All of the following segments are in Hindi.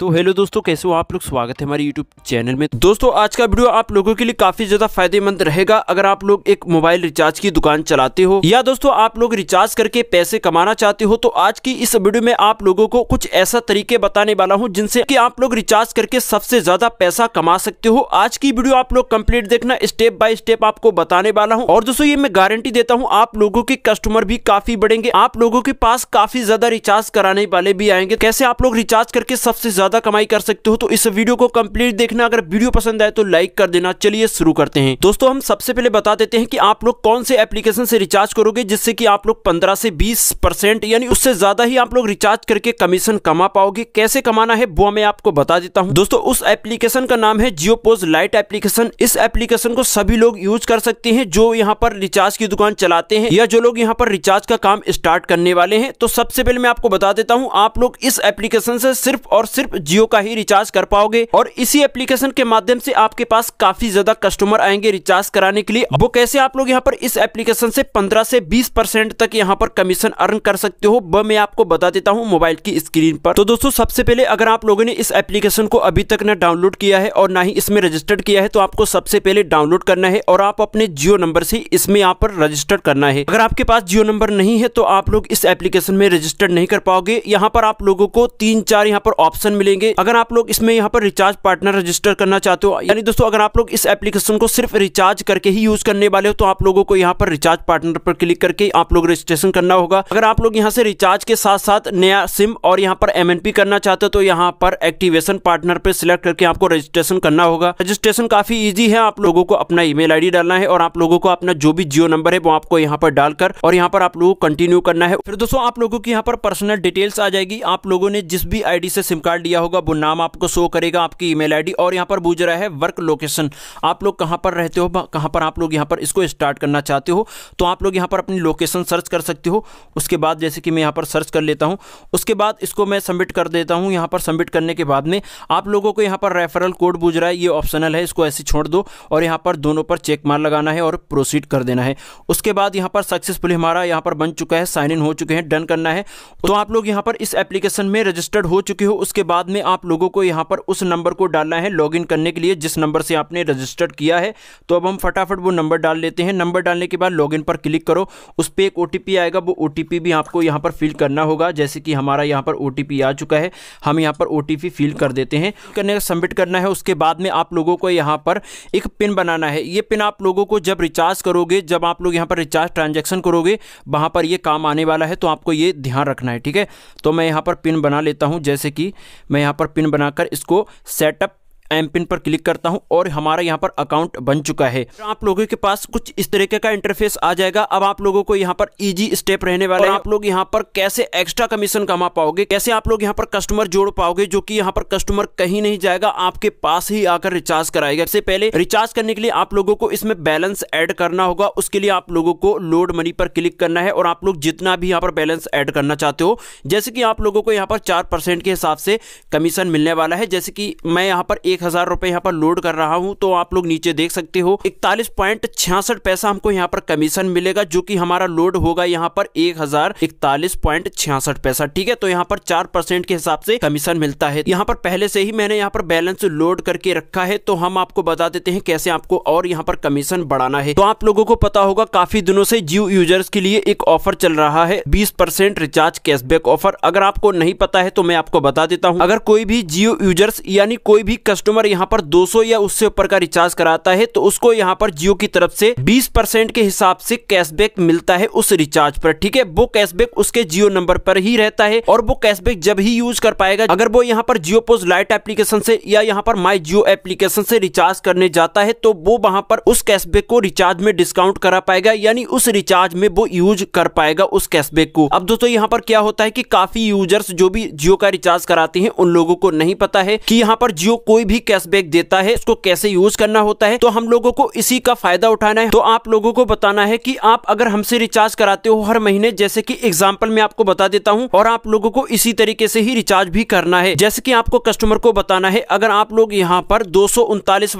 तो हेलो दोस्तों कैसे हो आप लोग स्वागत है हमारे यूट्यूब चैनल में दोस्तों आज का वीडियो आप लोगों के लिए काफी ज्यादा फायदेमंद रहेगा अगर आप लोग एक मोबाइल रिचार्ज की दुकान चलाते हो या दोस्तों आप लोग रिचार्ज करके पैसे कमाना चाहते हो तो आज की इस वीडियो में आप लोगों को कुछ ऐसा तरीके बताने वाला हूँ जिनसे की आप लोग रिचार्ज करके सबसे ज्यादा पैसा कमा सकते हो आज की वीडियो आप लोग कम्प्लीट देखना स्टेप बाय स्टेप आपको बताने वाला हूँ और दोस्तों ये मैं गारंटी देता हूँ आप लोगों के कस्टमर भी काफी बढ़ेंगे आप लोगों के पास काफी ज्यादा रिचार्ज कराने वाले भी आएंगे कैसे आप लोग रिचार्ज करके सबसे ज्यादा ज्यादा कमाई कर सकते हो तो इस वीडियो को कंप्लीट देखना अगर वीडियो पसंद आए तो लाइक कर देना चलिए शुरू करते हैं दोस्तों हम सबसे पहले बता देते हैं कि आप लोग कौन से एप्लीकेशन से रिचार्ज करोगे जिससे कि आप लोग पंद्रह से बीस परसेंट यानी उससे ज्यादा ही आप लोग रिचार्ज करके कमीशन कमा पाओगे कैसे कमाना है वो मैं आपको बता देता हूँ दोस्तों उस एप्लीकेशन का नाम है जियो पोज लाइट एप्लीकेशन इस एप्लीकेशन को सभी लोग यूज कर सकते हैं जो यहाँ पर रिचार्ज की दुकान चलाते हैं या जो लोग यहाँ पर रिचार्ज का काम स्टार्ट करने वाले हैं तो सबसे पहले मैं आपको बता देता हूँ आप लोग इस एप्लीकेशन से सिर्फ और सिर्फ जियो का ही रिचार्ज कर पाओगे और इसी एप्लीकेशन के माध्यम से आपके पास काफी ज्यादा कस्टमर आएंगे रिचार्ज कराने के लिए वो कैसे आप लोग यहाँ पर इस एप्लीकेशन से पंद्रह से बीस परसेंट तक यहाँ पर कमीशन अर्न कर सकते हो वह मैं आपको बता देता हूँ मोबाइल की स्क्रीन पर तो दोस्तों सबसे पहले अगर आप लोगों ने इस एप्लीकेशन को अभी तक न डाउनलोड किया है और ना ही इसमें रजिस्टर्ड किया है तो आपको सबसे पहले डाउनलोड करना है और आप अपने जियो नंबर से इसमें यहाँ पर रजिस्टर करना है अगर आपके पास जियो नंबर नहीं है तो आप लोग इस एप्लीकेशन में रजिस्टर नहीं कर पाओगे यहाँ पर आप लोगों को तीन चार यहाँ पर ऑप्शन मिले मिलेंगे अगर आप लोग इसमें यहाँ पर रिचार्ज पार्टनर रजिस्टर करना चाहते हो यानी दोस्तों अगर आप लोग इस एप्लीकेशन को सिर्फ रिचार्ज करके ही यूज करने वाले हो तो आप लोगों को यहाँ पर रिचार्ज पार्टनर पर क्लिक करके आप लोग रजिस्ट्रेशन करना होगा अगर आप लोग यहाँ से रिचार्ज के साथ साथ नया सिम और यहाँ पर एमएनपी करना चाहते हो तो यहाँ पर एक्टिवेशन पार्टनर पर सिलेक्ट करके आपको रजिस्ट्रेशन करना होगा रजिस्ट्रेशन काफी ईजी है आप लोगों को अपना ई मेल डालना है और आप लोगों को अपना जो भी जियो नंबर है वो आपको यहाँ पर डालकर और यहाँ पर आप लोगों को कंटिन्यू करना है फिर दोस्तों आप लोगों की यहाँ पर पर्सनल डिटेल्स आ जाएगी आप लोगों ने जिस भी आईडी से सिम कार्ड दिया होगा वो नाम आपको शो करेगा आपकी ईमेल आईडी और यहाँ पर पूछ रहा है वर्क लोकेशन आप लोग कहाँ पर रहते हो कहाँ पर आप लोग यहाँ पर इसको स्टार्ट करना चाहते हो तो आप लोग यहाँ पर अपनी लोकेशन सर्च कर सकते हो उसके बाद जैसे कि मैं यहाँ पर सर्च कर लेता हूँ उसके बाद इसको मैं सबमिट कर देता हूँ यहाँ पर सबमिट करने के बाद में आप लोगों को यहाँ पर रेफरल कोड बुझ रहा है ये ऑप्शनल है इसको ऐसे छोड़ दो और यहाँ पर दोनों पर चेक मार लगाना है और प्रोसीड कर देना है उसके बाद यहाँ पर सक्सेसफुली हमारा यहाँ पर बन चुका है साइन इन हो चुके हैं डन करना है तो आप लोग यहाँ पर इस एप्लीकेशन में रजिस्टर्ड हो चुके हो उसके बाद बाद में आप लोगों को यहाँ पर उस नंबर को डालना है लॉगिन करने के लिए जिस नंबर से आपने रजिस्टर्ड किया है तो अब हम फटाफट वो नंबर डाल लेते हैं नंबर डालने के बाद लॉगिन पर क्लिक करो उस पर एक ओ आएगा वो ओ भी आपको यहाँ पर फिल करना होगा जैसे कि हमारा यहाँ पर ओ आ चुका है हम यहाँ पर ओ फिल कर देते हैं करने सबमिट करना है उसके बाद में आप लोगों को यहाँ पर एक पिन बनाना है ये पिन आप लोगों को जब रिचार्ज करोगे जब आप लोग यहाँ पर रिचार्ज ट्रांजेक्शन करोगे वहाँ पर ये काम आने वाला है तो आपको ये ध्यान रखना है ठीक है तो मैं यहाँ पर पिन बना लेता हूँ जैसे कि मैं यहाँ पर पिन बनाकर इसको सेटअप एम पिन पर क्लिक करता हूं और हमारा यहां पर अकाउंट बन चुका है आप लोगों के पास कुछ इस तरीके का इंटरफेस आ जाएगा अब आप लोगों को यहाँ पर इजी स्टेप रहने वाला है आप लोग यहाँ पर कैसे एक्स्ट्रा कमीशन कमा पाओगे कैसे आप लोग यहाँ पर कस्टमर जोड़ पाओगे जो कि यहाँ पर कस्टमर कहीं नहीं जाएगा आपके पास ही आकर रिचार्ज कराएगा इससे पहले रिचार्ज करने के लिए आप लोगों को इसमें बैलेंस एड करना होगा उसके लिए आप लोगों को लोड मनी पर क्लिक करना है और आप लोग जितना भी यहाँ पर बैलेंस एड करना चाहते हो जैसे कि आप लोगों को यहाँ पर चार के हिसाब से कमीशन मिलने वाला है जैसे कि मैं यहाँ पर एक एक हजार रुपए यहाँ पर लोड कर रहा हूँ तो आप लोग नीचे देख सकते हो इकतालीस पॉइंट छियासठ पैसा हमको यहाँ पर कमीशन मिलेगा जो कि हमारा लोड होगा यहाँ पर एक हजार इकतालीस पॉइंट छियासठ पैसा ठीक है तो यहाँ पर चार परसेंट के हिसाब से कमीशन मिलता है यहाँ पर पहले से ही मैंने यहाँ पर बैलेंस लोड करके रखा है तो हम आपको बता देते हैं कैसे आपको और यहाँ पर कमीशन बढ़ाना है तो आप लोगों को पता होगा काफी दिनों से जियो यूजर्स के लिए एक ऑफर चल रहा है बीस रिचार्ज कैशबैक ऑफर अगर आपको नहीं पता है तो मैं आपको बता देता हूँ अगर कोई भी जियो यूजर्स यानी कोई भी कस्टमर कस्टमर यहाँ पर 200 या उससे ऊपर का रिचार्ज कराता है तो उसको यहाँ पर जियो की तरफ से 20 परसेंट के हिसाब से कैशबैक मिलता है उस रिचार्ज पर ठीक है वो कैशबैक उसके जियो नंबर पर ही रहता है और वो कैशबैक जब ही यूज कर पाएगा अगर वो यहाँ पर जियो पोज लाइट एप्लीकेशन से या यहाँ पर माई जियो एप्लीकेशन से रिचार्ज करने जाता है तो वो वहां पर उस कैशबैक को रिचार्ज में डिस्काउंट करा पाएगा यानी उस रिचार्ज में वो यूज कर पाएगा उस कैशबैक को अब दोस्तों यहाँ पर क्या होता है की काफी यूजर्स जो भी जियो का रिचार्ज कराते हैं उन लोगों को नहीं पता है कि यहाँ पर जियो कोई भी कैशबैक देता है उसको कैसे यूज करना होता है तो हम लोगों को इसी का फायदा उठाना है तो आप लोगों को बताना है कि आप अगर हमसे रिचार्ज कराते हो हर महीने जैसे कि एग्जाम्पल मैं आपको बता देता हूँ और आप लोगों को इसी तरीके से ही रिचार्ज भी करना है जैसे कि आपको कस्टमर को बताना है अगर आप लोग यहाँ पर दो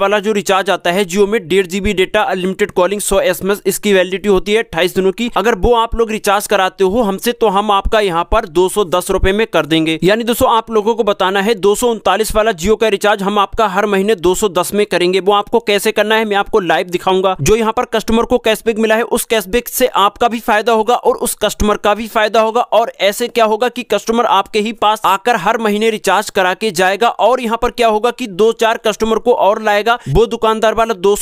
वाला जो रिचार्ज आता है जियो में डेढ़ जीबी डेटा अनलिमिटेड कॉलिंग सौ एस इसकी वैलिडिटी होती है अट्ठाईस दिनों की अगर वो आप लोग रिचार्ज कराते हो हमसे तो हम आपका यहाँ पर दो सौ में कर देंगे यानी दोस्तों आप लोगों को बताना है दो वाला जियो का रिचार्ज हम आपका हर महीने 210 में करेंगे वो आपको कैसे करना है मैं आपको लाइव दिखाऊंगा जो यहाँ पर कस्टमर को कैशबैक मिला है उस कैशबैक से आपका भी फायदा होगा और उस कस्टमर का भी फायदा होगा और ऐसे क्या होगा कि कस्टमर आपके ही पास आकर हर महीने रिचार्ज करा के जाएगा और यहाँ पर क्या होगा की दो चार कस्टमर को और लाएगा वो दुकानदार वाला दो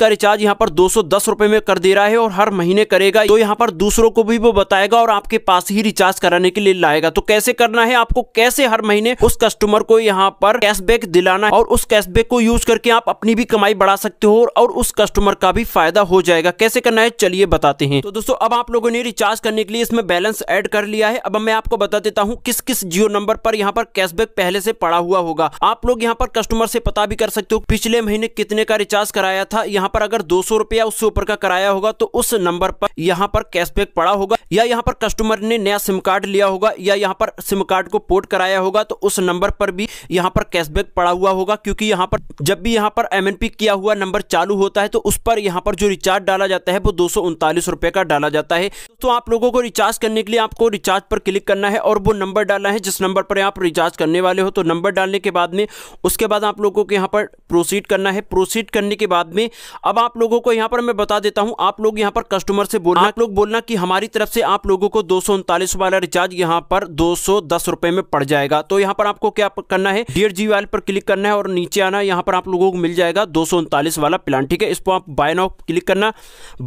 का रिचार्ज यहाँ पर दो रुपए में कर दे रहा है और हर महीने करेगा तो यहाँ पर दूसरों को भी वो बताएगा और आपके पास ही रिचार्ज कराने के लिए लाएगा तो कैसे करना है आपको कैसे हर महीने उस कस्टमर को यहाँ पर कैशबैक दिलाना और उस कैशबैक को यूज करके आप अपनी भी कमाई बढ़ा सकते हो और उस कस्टमर का भी फायदा हो जाएगा कैसे करना है चलिए बताते हैं तो दोस्तों अब आप लोगों ने रिचार्ज करने के लिए इसमें बैलेंस एड कर लिया है अब मैं आपको बता देता हूँ किस किस जियो नंबर पर यहाँ पर कैशबैक पहले से पड़ा हुआ होगा आप लोग यहाँ पर कस्टमर से पता भी कर सकते हो पिछले महीने कितने का रिचार्ज कराया था यहाँ पर अगर दो सौ रुपया उससे ऊपर का कराया होगा तो उस नंबर पर यहाँ पर कैशबैक पड़ा होगा या यहाँ पर कस्टमर ने नया सिम कार्ड लिया होगा या यहाँ पर सिम कार्ड को पोर्ट कराया होगा तो उस नंबर पर भी यहाँ पर कैशबैक पड़ा हुआ होगा होगा क्योंकि यहाँ पर जब भी यहाँ पर एम किया हुआ नंबर चालू होता है तो उस पर यहाँ पर जो रिचार्ज डाला जाता है वो दो रुपए का डाला जाता है तो आप लोगों को रिचार्ज करने के लिए आपको रिचार्ज पर क्लिक करना है और वो नंबर डालना है जिस नंबर पर आप रिचार्ज करने वाले हो तो नंबर डालने के बाद में उसके बाद आप लोगों को यहाँ पर प्रोसीड करना है प्रोसीड करने के बाद में अब आप लोगों को यहाँ पर मैं बता देता हूँ आप लोग यहाँ पर कस्टमर से बोलना आप लोग बोलना कि हमारी तरफ से आप लोगों को दो वाला रिचार्ज यहाँ पर दो रुपए में पड़ जाएगा तो यहाँ पर आपको क्या करना है डेढ़ जी वाले पर क्लिक करना है है और नीचे आना यहाँ पर आप लोगों को मिल जाएगा दो वाला प्लान ठीक है इस पर आप बाय नाउ क्लिक करना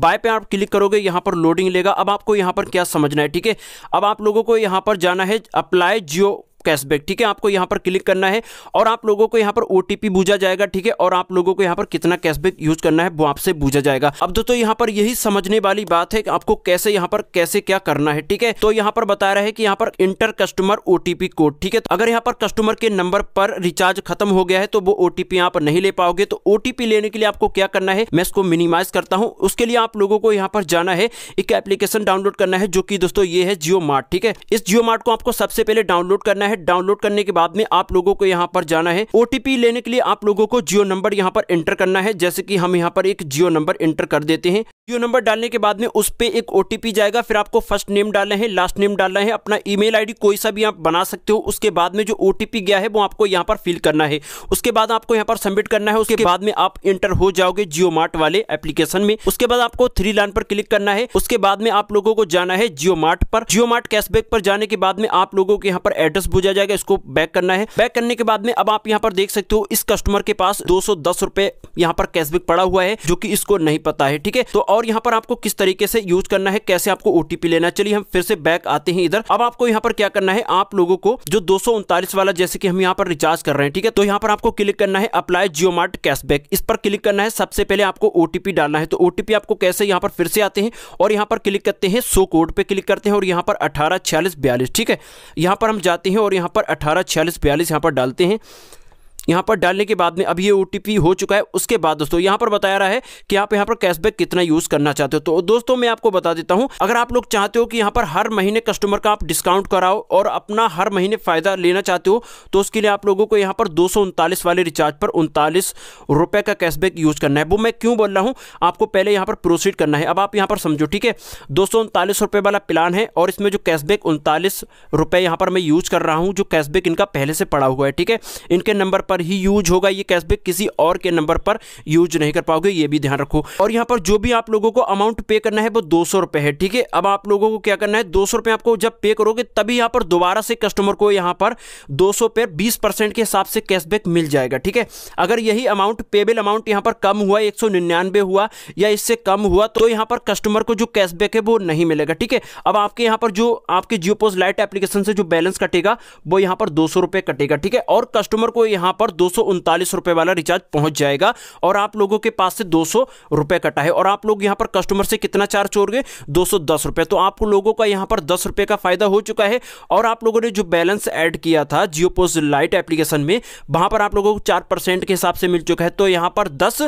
बाय पे आप क्लिक करोगे यहाँ पर लोडिंग लेगा अब आपको यहाँ पर क्या समझना है ठीक है अब आप लोगों को यहाँ पर जाना है अप्लाई जियो कैशबैक ठीक है आपको यहाँ पर क्लिक करना है और आप लोगों को यहाँ पर ओ बूझा जाएगा ठीक है और आप लोगों को यहाँ पर कितना कैशबैक यूज करना है वो आपसे बूझा जाएगा अब दोस्तों यहाँ पर यही समझने वाली बात है कि आपको कैसे यहाँ पर कैसे क्या करना है ठीक है तो यहाँ पर बता रहे हैं कि यहाँ पर इंटर कस्टमर ओटीपी कोड ठीक है तो अगर यहाँ पर कस्टमर के नंबर पर रिचार्ज खत्म हो गया है तो वो ओटीपी पर नहीं ले पाओगे तो ओटीपी लेने के लिए आपको क्या करना है मैं इसको मिनिमाइज करता हूँ उसके लिए आप लोगों को यहाँ पर जाना है एक एप्लीकेशन डाउनलोड करना है जो कि दोस्तों ये है जियो मार्ट ठीक है इस जियो मार्ट को आपको सबसे पहले डाउनलोड करना है है डाउनलोड करने के बाद में आप लोगों को यहाँ पर जाना है ओटीपी लेने के लिए आप लोगों को जियो नंबर यहाँ पर एंटर करना है जैसे कि हम यहाँ पर एक जियो नंबर एंटर कर देते हैं जियो नंबर डालने के बाद में उस पर एक ओटीपी जाएगा फिर आपको फर्स्ट नेम डालना है लास्ट नेम डालना है अपना ईमेल आईडी कोई सा भी आप बना सकते हो उसके बाद में जो ओटीपी गया है वो आपको यहाँ पर फिल करना है उसके बाद आपको यहाँ पर सबमिट करना है उसके बाद में आप इंटर हो जाओगे जियो मार्ट वाले एप्लीकेशन में उसके बाद आपको थ्री लाइन पर क्लिक करना है उसके बाद में आप लोगों को जाना है जियो मार्ट पर जियो मार्ट कैशबैक पर जाने के बाद में आप लोगों को यहाँ पर एड्रेस भेजा जाएगा इसको बैक करना है बैक करने के बाद में अब आप यहाँ पर देख सकते हो इस कस्टमर के पास दो सौ दस रुपए यहाँ पर कैशबैक पड़ा हुआ है जो कि इसको नहीं पता है ठीक है तो और यहाँ पर आपको किस तरीके से यूज करना है कैसे आपको ओटीपी लेना है चलिए हम फिर से बैक आते हैं इधर अब आपको यहाँ पर क्या करना है आप लोगों को जो दो वाला जैसे कि हम यहाँ पर रिचार्ज कर रहे हैं ठीक है तो यहाँ पर आपको क्लिक करना है अप्लाई जियो मार्ट कैशबैक इस पर क्लिक करना है सबसे पहले आपको ओटीपी डालना है तो ओटीपी आपको कैसे यहाँ पर फिर से आते हैं और यहाँ पर क्लिक करते हैं सो कोड पे क्लिक करते हैं और यहाँ पर अठारह छियालीस बयालीस ठीक है यहाँ पर हम जाते हैं और यहाँ पर अठारह छियालीस बयालीस यहाँ पर डालते हैं यहाँ पर डालने के बाद में अभी ये ओ हो चुका है उसके बाद दोस्तों यहाँ पर बताया रहा है कि आप यहाँ पर कैशबैक कितना यूज करना चाहते हो तो दोस्तों मैं आपको बता देता हूँ अगर आप लोग चाहते हो कि यहाँ पर हर महीने कस्टमर का आप डिस्काउंट कराओ और अपना हर महीने फायदा लेना चाहते हो तो उसके लिए आप लोगों को यहाँ पर दो वाले रिचार्ज पर उनतालीस रुपए का कैशबैक यूज करना है वो मैं क्यों बोल रहा हूँ आपको पहले यहाँ पर प्रोसीड करना है अब आप यहाँ पर समझो ठीक है दो रुपए वाला प्लान है और इसमें जो कैशबैक उनतालीस रुपए यहां पर मैं यूज कर रहा हूँ जो कैशबैक इनका पहले से पड़ा हुआ है ठीक है इनके नंबर पर पर ही यूज होगा ये कैशबैक किसी और के नंबर पर यूज नहीं कर पाओगे ये भी ध्यान रखो और यहाँ पर जो भी आप लोगों को अमाउंट पे करना है वो दो है ठीक है अब आप लोगों को क्या करना है दो आपको जब पे करोगे तभी यहाँ पर दोबारा से कस्टमर को यहाँ पर दो पे बीस के हिसाब से कैशबैक मिल जाएगा ठीक है अगर यही अमाउंट पेबल अमाउंट यहाँ पर कम हुआ एक हुआ या इससे कम हुआ तो यहाँ पर कस्टमर को जो कैशबैक है वो नहीं मिलेगा ठीक है अब आपके यहाँ पर जो आपके जियोपोज लाइट एप्लीकेशन से जो बैलेंस कटेगा वो यहाँ पर दो सौ कटेगा ठीक है और कस्टमर को यहाँ पर पर दो सौ वाला रिचार्ज पहुंच जाएगा और आप लोगों के पास से दो सौ कटा है और आप लोग यहाँ पर कस्टमर से कितना चार्ज छोड़ दो सौ तो आप लोगों का यहाँ पर दस का फायदा हो चुका है और आप लोगों ने जो बैलेंस एड किया था जियो पोस्ट लाइट एप्लीकेशन में वहां पर आप लोगों को चार के हिसाब से मिल चुका है तो यहाँ पर दस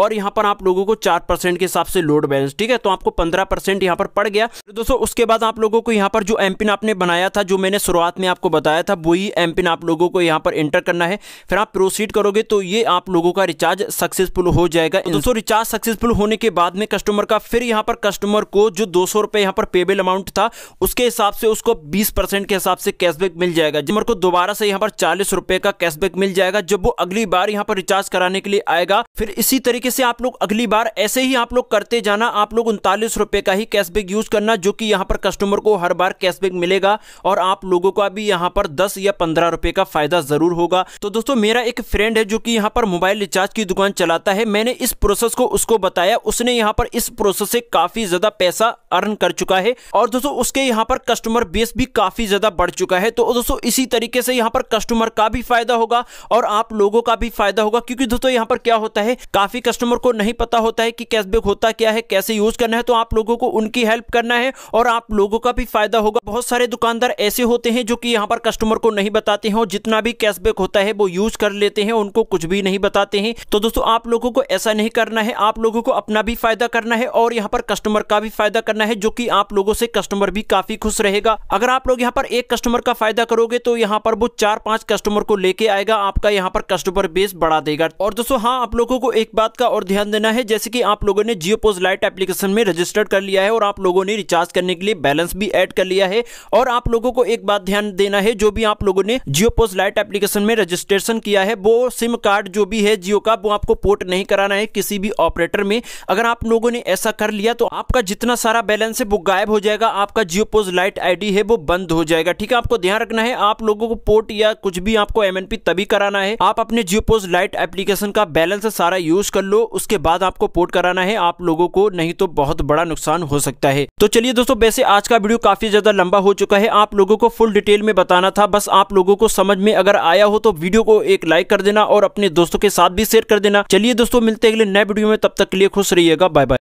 और यहाँ पर आप लोगों को चार के हिसाब से लोड बैलेंस ठीक है तो आपको पंद्रह परसेंट यहां पर पड़ गया तो दोस्तों उसके बाद आप लोगों को यहां पर जो एमपिन आपने बनाया था जो मैंने शुरुआत में आपको बताया था वही एमपिन आप लोगों को यहां पर एंटर करना है फिर आप प्रोसीड करोगे तो ये आप लोगों का रिचार्ज सक्सेसफुल हो जाएगा तो दोस्तों रिचार्ज सक्सेसफुल होने के बाद में कस्टमर का फिर यहाँ पर कस्टमर को जो दो सौ रुपए यहाँ पर पेबल अमाउंट था उसके हिसाब से उसको बीस परसेंट के हिसाब से कैशबैक मिल जाएगा कस्टमर को दोबारा से यहाँ पर चालीस रुपए का कैशबैक मिल जाएगा जब वो अगली बार यहाँ पर रिचार्ज कराने के लिए आएगा फिर इसी तरीके से आप लोग अगली बार ऐसे ही आप लोग करते जाना आप लोग उनतालीस रुपए का ही कैशबैक यूज करना जो कि यहाँ पर कस्टमर को हर बार कैशबैक मिलेगा और आप लोगों का भी यहाँ पर दस या पंद्रह रुपए का फायदा जरूर होगा तो दोस्तों मेरा मेरा एक फ्रेंड है जो कि यहाँ पर मोबाइल रिचार्ज की दुकान चलाता है मैंने इस प्रोसेस को उसको बताया उसने यहाँ पर इस प्रोसेस से काफी ज्यादा पैसा अर्न कर चुका है और दोस्तों उसके यहाँ पर कस्टमर बेस भी काफी ज्यादा बढ़ चुका है तो दोस्तों इसी तरीके से यहाँ पर कस्टमर का भी फायदा होगा और आप लोगों का भी फायदा होगा क्योंकि दोस्तों यहाँ पर क्या होता है काफी कस्टमर को नहीं पता होता है कि कैशबैक होता क्या है कैसे यूज करना है तो आप लोगों को उनकी हेल्प करना है और आप लोगों का भी फायदा होगा बहुत सारे दुकानदार ऐसे होते हैं जो कि यहाँ पर कस्टमर को नहीं बताते हैं और जितना भी कैशबैक होता है वो यूज कर लेते हैं उनको कुछ भी नहीं बताते हैं तो दोस्तों आप लोगों को ऐसा नहीं करना है आप लोगों को अपना भी फायदा करना है और यहाँ पर कस्टमर का भी फायदा करना है जो कि आप लोगों से कस्टमर भी काफी खुश रहेगा अगर आप लोग यहाँ पर एक कस्टमर का फायदा करोगे तो यहाँ पर वो चार पांच कस्टमर को लेके आएगा आपका यहाँ पर कस्टमर बेस बढ़ा देगा और दोस्तों हाँ आप लोगों को एक बात का और ध्यान देना है जैसे की आप लोगों ने जियो पोज लाइट एप्लीकेशन में रजिस्टर्ड कर लिया है और आप लोगों ने रिचार्ज करने के लिए बैलेंस भी एड कर लिया है और आप लोगों को एक बात ध्यान देना है जो भी आप लोगों ने जियो पोज लाइट एप्लीकेशन में रजिस्ट्रेशन किया है वो सिम कार्ड जो भी है जियो का वो आपको पोर्ट नहीं कराना है किसी भी ऑपरेटर में अगर आप लोगों ने ऐसा कर लिया तो आपका जितना सारा बैलेंस है वो गायब हो जाएगा आपका जियो पोज लाइट आई है वो बंद हो जाएगा ठीक है आपको ध्यान रखना है आप लोगों को पोर्ट या कुछ भी आपको एम तभी कराना है आप अपने जियो पोज लाइट एप्लीकेशन का बैलेंस सारा यूज कर लो उसके बाद आपको पोर्ट कराना है आप लोगों को नहीं तो बहुत बड़ा नुकसान हो सकता है तो चलिए दोस्तों वैसे आज का वीडियो काफी ज्यादा लंबा हो चुका है आप लोगों को फुल डिटेल में बताना था बस आप लोगों को समझ में अगर आया हो तो वीडियो को एक लाइक कर देना और अपने दोस्तों के साथ भी शेयर कर देना चलिए दोस्तों मिलते अगले नए वीडियो में तब तक के लिए खुश रहिएगा बाय बाय